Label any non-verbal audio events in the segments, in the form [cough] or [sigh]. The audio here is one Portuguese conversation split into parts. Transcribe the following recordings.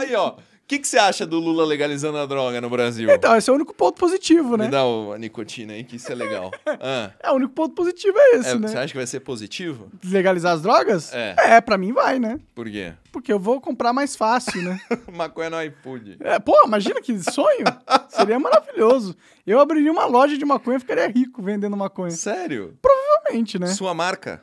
Aí, ó. O que, que você acha do Lula legalizando a droga no Brasil? Então, esse é o único ponto positivo, né? Me dá a nicotina aí, que isso é legal. [laughs] Ah. É, o único ponto positivo é esse, é, né? Você acha que vai ser positivo? Legalizar as drogas? É. É, pra mim vai, né? Por quê? Porque eu vou comprar mais fácil, né? [laughs] Maconha no iFood. É, pô, imagina que sonho. Seria maravilhoso. Eu abriria uma loja de maconha e ficaria rico vendendo maconha. Sério? Provavelmente, né? Sua marca?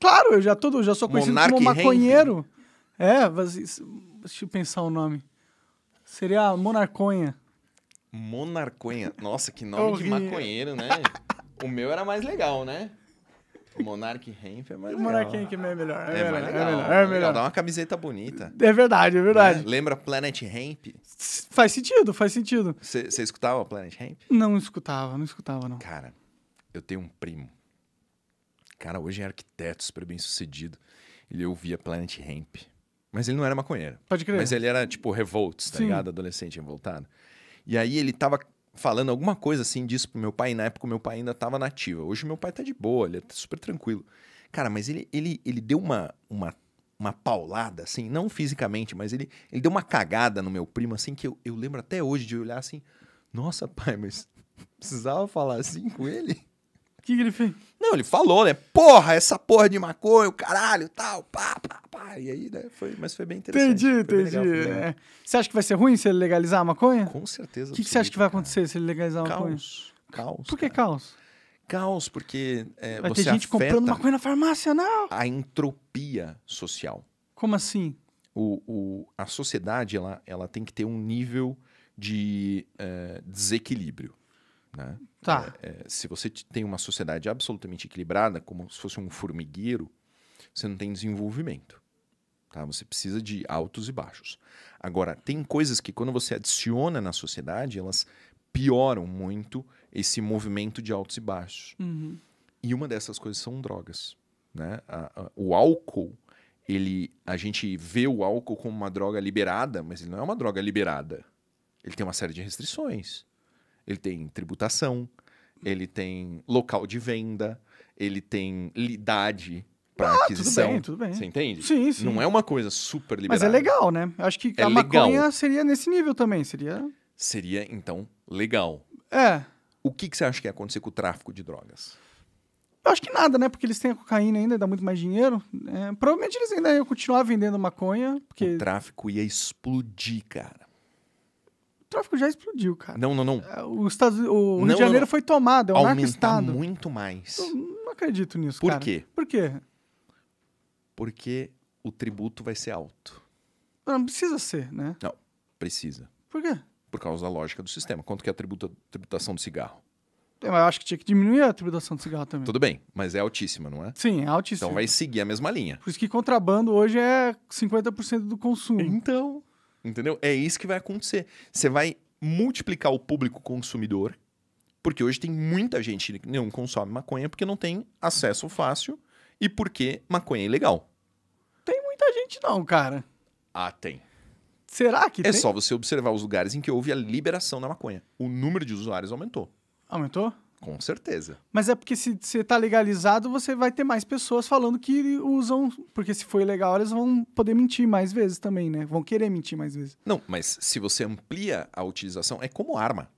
Claro, eu já, todo, já sou conhecido Monarch como maconheiro. É, deixa eu pensar o nome. Seria Monarconha. Monarconha? Nossa, que nome de maconheiro, né? o meu era mais legal, né? Monark Hemp é mais legal. Monark Hemp é melhor. É, é melhor, mais legal. É melhor, é, é melhor. Dá uma camiseta bonita. É verdade, é verdade. Né? Lembra Planet Hemp? Faz sentido, faz sentido. Você escutava Planet Hemp? Não escutava, não escutava, não. Cara, eu tenho um primo. Cara, hoje é arquiteto, super bem sucedido. Ele ouvia Planet Hemp. Mas ele não era maconheiro. Pode crer. Mas ele era, tipo, revolto, tá Sim. ligado? Adolescente revoltado. E aí ele tava falando alguma coisa assim disso pro meu pai. E na época meu pai ainda tava nativo. Hoje meu pai tá de boa, ele é super tranquilo. Cara, mas ele, ele, ele deu uma, uma, uma paulada, assim, não fisicamente, mas ele, ele deu uma cagada no meu primo, assim, que eu, eu lembro até hoje de olhar assim: nossa, pai, mas [laughs] precisava falar assim com ele? que, que ele fez? Não, ele falou, né? Porra, essa porra de maconha, o caralho, tal, pá, pá, pá. E aí, né? Foi, mas foi bem interessante. Entendi, entendi. é. Você acha que vai ser ruim se ele legalizar a maconha? Com certeza. O que, você acha que vai acontecer cara. se ele legalizar a maconha? Caos. Caos. Por que cara? caos? Caos, porque é, vai você ter gente comprando maconha na farmácia, não. A entropia social. Como assim? O, o, a sociedade ela, ela tem que ter um nível de é, desequilíbrio. Né? Tá. É, é, se você tem uma sociedade absolutamente equilibrada, como se fosse um formigueiro, você não tem desenvolvimento. Tá? Você precisa de altos e baixos. Agora, tem coisas que quando você adiciona na sociedade, elas pioram muito esse movimento de altos e baixos. Uhum. E uma dessas coisas são drogas. Né? A, a, o álcool, ele, a gente vê o álcool como uma droga liberada, mas ele não é uma droga liberada. Ele tem uma série de restrições. Ele tem tributação, ele tem local de venda, ele tem lidade para ah, aquisição. Tudo bem, tudo bem. Você entende? Sim, sim. Não é uma coisa super liberal. Mas é legal, né? acho que é a maconha legal. seria nesse nível também, seria... Seria, então, legal. É. O que, que você acha que ia acontecer com o tráfico de drogas? Eu acho que nada, né? Porque eles têm a cocaína ainda, dá muito mais dinheiro. É, provavelmente eles ainda iam continuar vendendo maconha, porque... O tráfico ia explodir, cara tráfico já explodiu, cara. Não, não, não. É, o, Estados, o Rio não, de Janeiro não, foi tomado, é um estado muito mais. Eu não acredito nisso, Por cara. quê? Por quê? Porque o tributo vai ser alto. Não, precisa ser, né? Não, precisa. Por quê? Por causa da lógica do sistema. Quanto que é a tributa, tributação do cigarro? É, eu acho que tinha que diminuir a tributação do cigarro também. Tudo bem, mas é altíssima, não é? Sim, é altíssima. Então vai seguir a mesma linha. Por isso que contrabando hoje é 50% do consumo. Então... Entendeu? É isso que vai acontecer. Você vai multiplicar o público consumidor, porque hoje tem muita gente que não consome maconha porque não tem acesso fácil e porque maconha é ilegal. Tem muita gente não, cara. Ah, tem. Será que é tem? É só você observar os lugares em que houve a liberação da maconha. O número de usuários aumentou. Aumentou? Com certeza. Mas é porque se você tá legalizado, você vai ter mais pessoas falando que usam. Porque se for legal, elas vão poder mentir mais vezes também, né? Vão querer mentir mais vezes. Não, mas se você amplia a utilização, é como arma.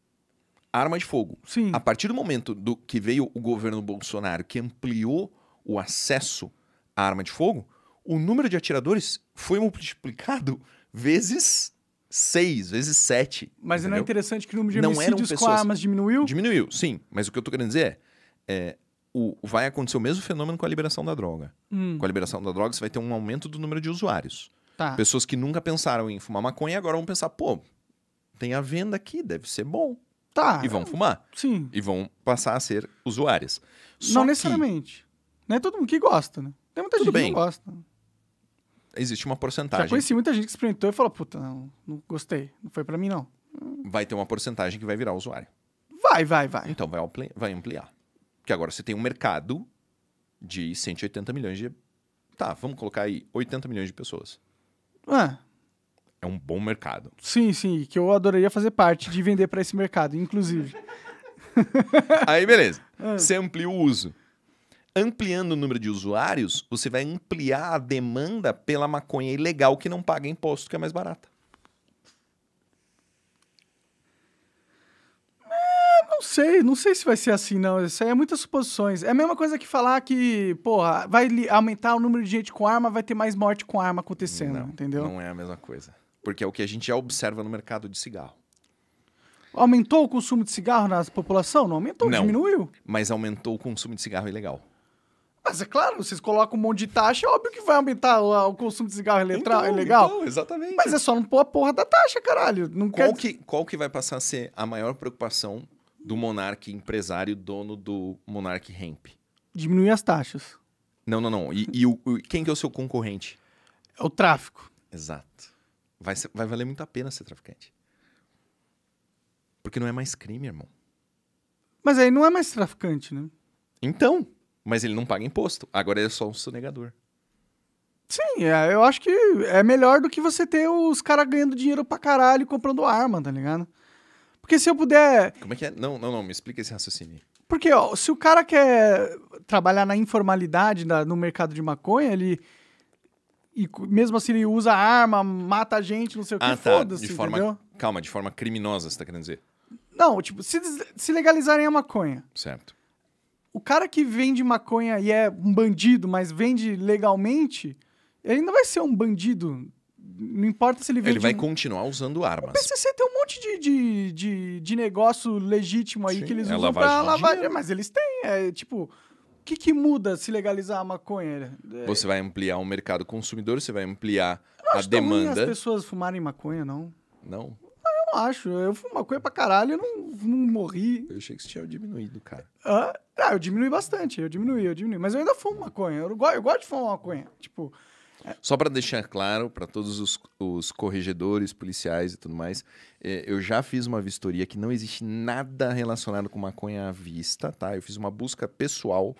Arma de fogo. Sim. A partir do momento do que veio o governo Bolsonaro que ampliou o acesso à arma de fogo, o número de atiradores foi multiplicado [laughs] vezes 6 vezes 7. Mas entendeu? não é interessante que o número de não homicídios pessoas... com armas diminuiu? Diminuiu, sim. Mas o que eu tô querendo dizer é, é o, vai acontecer o mesmo fenômeno com a liberação da droga. Hum. Com a liberação da droga, você vai ter um aumento do número de usuários. Tá. Pessoas que nunca pensaram em fumar maconha agora vão pensar, pô, tem a venda aqui, deve ser bom. Tá. E vão fumar. Sim. E vão passar a ser usuárias. Só não que... necessariamente. Não é todo mundo que gosta, né? Tem muita Tudo gente bem. que não gosta existe uma porcentagem. Já conheci muita gente que experimentou e falou: puta, não, não gostei, não foi para mim não. Vai ter uma porcentagem que vai virar usuário. Vai, vai, vai. Então vai, ampli vai ampliar. Porque agora você tem um mercado de 180 milhões de. Tá, vamos colocar aí 80 milhões de pessoas. Ué. É um bom mercado. Sim, sim, que eu adoraria fazer parte de vender para esse mercado, inclusive. [laughs] aí beleza. É. Você amplia o uso. Ampliando o número de usuários, você vai ampliar a demanda pela maconha ilegal que não paga imposto, que é mais barata. É, não sei, não sei se vai ser assim, não. Isso aí é muitas suposições. É a mesma coisa que falar que, porra, vai aumentar o número de gente com arma, vai ter mais morte com arma acontecendo, não, entendeu? Não é a mesma coisa. Porque é o que a gente já observa no mercado de cigarro. Aumentou o consumo de cigarro na população? Não aumentou, não, diminuiu. Mas aumentou o consumo de cigarro ilegal. Mas é claro, vocês colocam um monte de taxa, é óbvio que vai aumentar o, o consumo de cigarro eletrônico, então, é legal. Então, exatamente. Mas é só não pôr a porra da taxa, caralho. Não qual, quer... que, qual que vai passar a ser a maior preocupação do monarca empresário, dono do monarca Hemp? Diminuir as taxas. Não, não, não. E, e o, quem que é o seu concorrente? É o tráfico. Exato. Vai, ser, vai valer muito a pena ser traficante. Porque não é mais crime, irmão. Mas aí não é mais traficante, né? Então, mas ele não paga imposto. Agora ele é só um sonegador. Sim, é, eu acho que é melhor do que você ter os caras ganhando dinheiro pra caralho comprando arma, tá ligado? Porque se eu puder. Como é que é? Não, não, não, me explica esse raciocínio. Porque, ó, se o cara quer trabalhar na informalidade no mercado de maconha, ele. E mesmo assim ele usa arma, mata a gente, não sei o que, ah, tá. foda-se, de forma, Calma, de forma criminosa, você tá querendo dizer? Não, tipo, se, se legalizarem a maconha. Certo o cara que vende maconha e é um bandido, mas vende legalmente, ele ainda vai ser um bandido. Não importa se ele vende. Ele vai continuar usando armas. O PCC tem um monte de, de, de, de negócio legítimo aí Sim, que eles é usam pra lavagem. Mas eles têm. É, tipo, o que, que muda se legalizar a maconha? É. Você vai ampliar o mercado consumidor, você vai ampliar eu a demanda. Não as pessoas fumarem maconha, não. Não? Eu não acho. Eu fumo maconha pra caralho, eu não, não morri. Eu achei que isso tinha diminuído, cara. Hã? Ah, eu diminui bastante, eu diminui, eu diminui. Mas eu ainda fumo maconha, eu, go eu gosto de fumar maconha. Tipo. É... Só para deixar claro para todos os, os, corregedores, policiais e tudo mais, é, eu já fiz uma vistoria que não existe nada relacionado com maconha à vista, tá? Eu fiz uma busca pessoal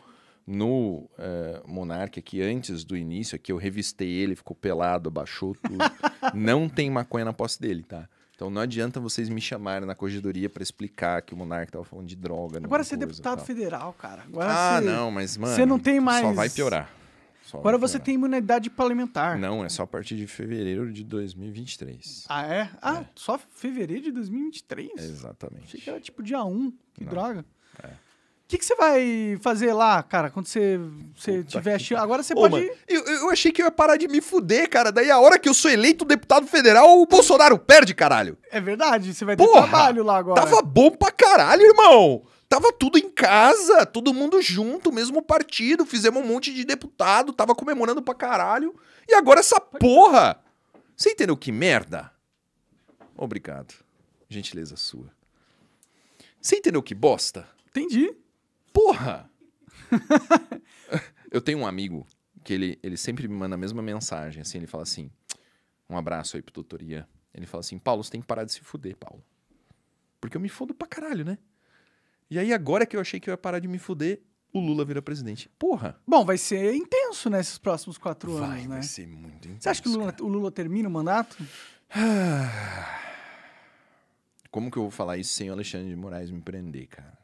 no é, Monark aqui antes do início, aqui eu revistei ele, ficou pelado, abaixou tudo. [laughs] não tem maconha na posse dele, tá? Então não adianta vocês me chamarem na corregedoria para explicar que o Monarca tava falando de droga. Agora você é deputado federal, cara. Agora ah, você... não, mas, mano. Você não tem mais. Só vai piorar. Só Agora vai piorar. você tem imunidade parlamentar. Não, é só a partir de fevereiro de 2023. Ah, é? Ah, é. só fevereiro de 2023? Exatamente. Achei que era tipo dia 1. Que não. droga. É que, que você vai fazer lá, cara, quando você, você tiver... Que... Agora você Ô, pode... Mano, eu, eu, achei que eu ia parar de me fuder, cara. Daí a hora que eu sou eleito deputado federal, o Bolsonaro perde, caralho. É verdade, você vai ter Porra, trabalho lá agora. Tava bom pra caralho, irmão. Tava tudo em casa, todo mundo junto, mesmo partido, fizemos um monte de deputado, tava comemorando pra caralho. E agora essa porra! Você entendeu que merda? Obrigado. Gentileza sua. Você entendeu que bosta? Entendi. Porra! [laughs] eu tenho um amigo que ele, ele sempre me manda a mesma mensagem, assim, ele fala assim, um abraço aí pro tutoria. Ele fala assim, Paulo, você tem que parar de se fuder, Paulo. Porque eu me fodo pra caralho, né? E aí agora que eu achei que eu ia parar de me fuder, o Lula vira presidente. Porra! Bom, vai ser intenso nesses né, próximos quatro vai, anos, né? Vai ser muito intenso. Você acha que o Lula, o Lula termina o mandato? [sighs] Como que eu vou falar isso sem o Alexandre de Moraes me prender, cara?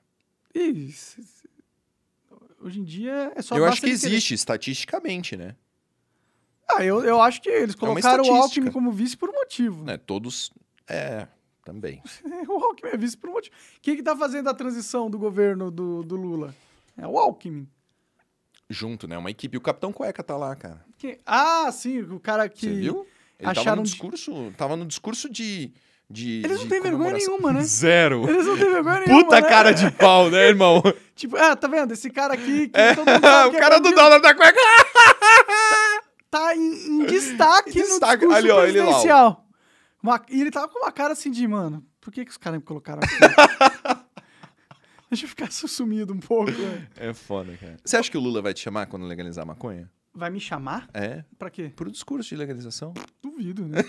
Isso. Hoje em dia é só. Eu acho que existe, querer. estatisticamente, né? Ah, eu, eu acho que eles é colocaram é o Alckmin como vice por um motivo. É, todos. É, também. [laughs] o Alckmin é vice por um motivo. Quem que tá fazendo a transição do governo do, do Lula? É o Alckmin. Junto, né? Uma equipe. O Capitão Cueca tá lá, cara. Que... Ah, sim, o cara que. Você viu? Ele acharam tava no discurso. Tava no discurso de de. Assim. Né? [laughs] Eles não têm vergonha nenhuma, né? Zero. Eles não têm vergonha Puta nenhuma. Puta cara né? de pau, né, irmão? [laughs] tipo, ah, tá vendo? Esse cara aqui. é, [laughs] o é cara é do dólar da cueca. Tá, tá em, em destaque, destaque no ali, ó, presidencial. Ele lá, uma, e ele tava com uma cara assim de, mano, por que, que os caras me colocaram aqui? Deixa eu ficar sumido um pouco. Né? É foda, cara. Você acha que o Lula vai te chamar quando legalizar a maconha? Vai me chamar? É. Pra quê? Pro discurso de legalização. Duvido, né?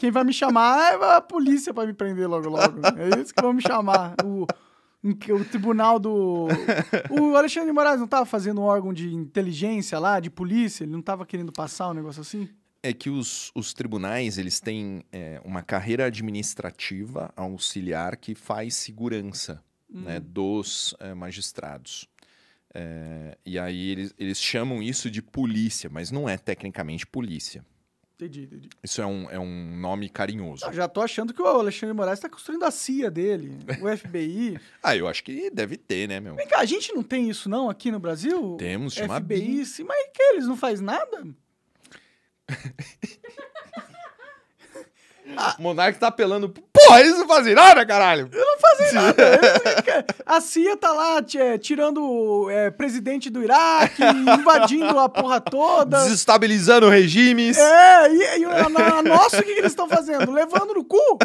Quem vai me chamar é a polícia para me prender logo, logo. É isso que vão me chamar. O, o tribunal do. O Alexandre de Moraes não estava fazendo um órgão de inteligência lá, de polícia? Ele não estava querendo passar um negócio assim? É que os, os tribunais, eles têm é, uma carreira administrativa auxiliar que faz segurança hum. né, dos é, magistrados. É, e aí eles, eles chamam isso de polícia, mas não é tecnicamente polícia. Entendi, entendi. Isso é um, é um nome carinhoso. Eu já tô achando que o Alexandre Moraes está construindo a CIA dele, o [laughs] FBI. ah, eu acho que deve ter, né, meu? Vem cá, a gente não tem isso não aqui no Brasil? Temos, chama FBI, sim, mas que eles não faz nada? [laughs] Ah. O Monark tá apelando. Porra, eles não fazem nada, caralho! Eu não fazem [laughs] nada. É. a CIA tá lá é, tirando é, presidente do Iraque, invadindo a porra toda. Desestabilizando regimes. É, e, e a, a nossa, o que, que eles estão fazendo? Levando no cu?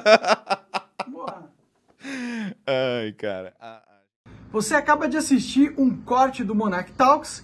Porra. Ai, cara. Você acaba de assistir um corte do Monark Talks